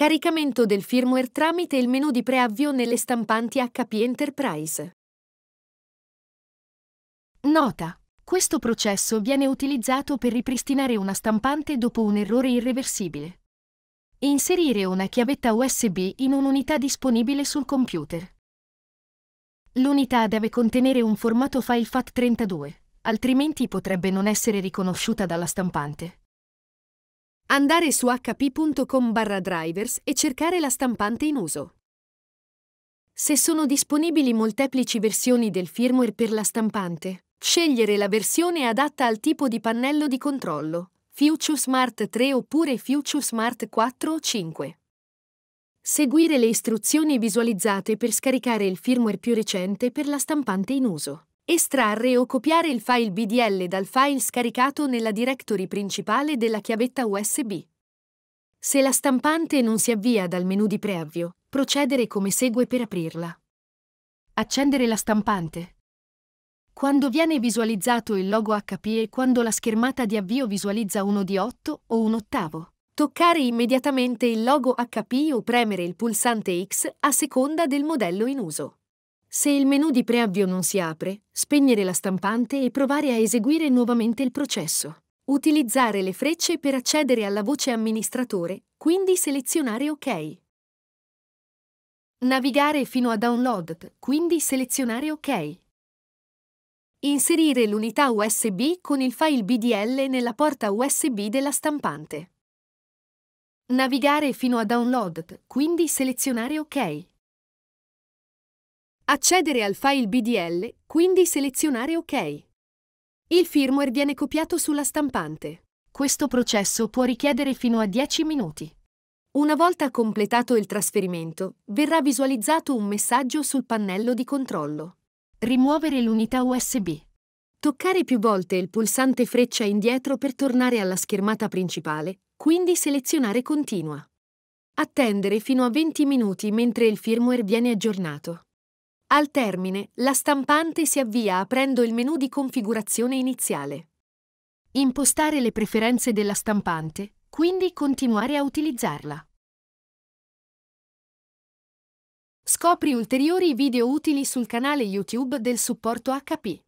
Caricamento del firmware tramite il menu di preavvio nelle stampanti HP Enterprise. Nota. Questo processo viene utilizzato per ripristinare una stampante dopo un errore irreversibile. Inserire una chiavetta USB in un'unità disponibile sul computer. L'unità deve contenere un formato file FAT32, altrimenti potrebbe non essere riconosciuta dalla stampante andare su hp.com barra drivers e cercare la stampante in uso. Se sono disponibili molteplici versioni del firmware per la stampante, scegliere la versione adatta al tipo di pannello di controllo, Future Smart 3 oppure Future Smart 4 o 5. Seguire le istruzioni visualizzate per scaricare il firmware più recente per la stampante in uso. Estrarre o copiare il file BDL dal file scaricato nella directory principale della chiavetta USB. Se la stampante non si avvia dal menu di preavvio, procedere come segue per aprirla. Accendere la stampante. Quando viene visualizzato il logo HP e quando la schermata di avvio visualizza uno di 8 o un ottavo. Toccare immediatamente il logo HP o premere il pulsante X a seconda del modello in uso. Se il menu di preavvio non si apre, spegnere la stampante e provare a eseguire nuovamente il processo. Utilizzare le frecce per accedere alla voce amministratore, quindi selezionare OK. Navigare fino a Download, quindi selezionare OK. Inserire l'unità USB con il file BDL nella porta USB della stampante. Navigare fino a Download, quindi selezionare OK. Accedere al file BDL, quindi selezionare OK. Il firmware viene copiato sulla stampante. Questo processo può richiedere fino a 10 minuti. Una volta completato il trasferimento, verrà visualizzato un messaggio sul pannello di controllo. Rimuovere l'unità USB. Toccare più volte il pulsante freccia indietro per tornare alla schermata principale, quindi selezionare Continua. Attendere fino a 20 minuti mentre il firmware viene aggiornato. Al termine, la stampante si avvia aprendo il menu di configurazione iniziale. Impostare le preferenze della stampante, quindi continuare a utilizzarla. Scopri ulteriori video utili sul canale YouTube del supporto HP.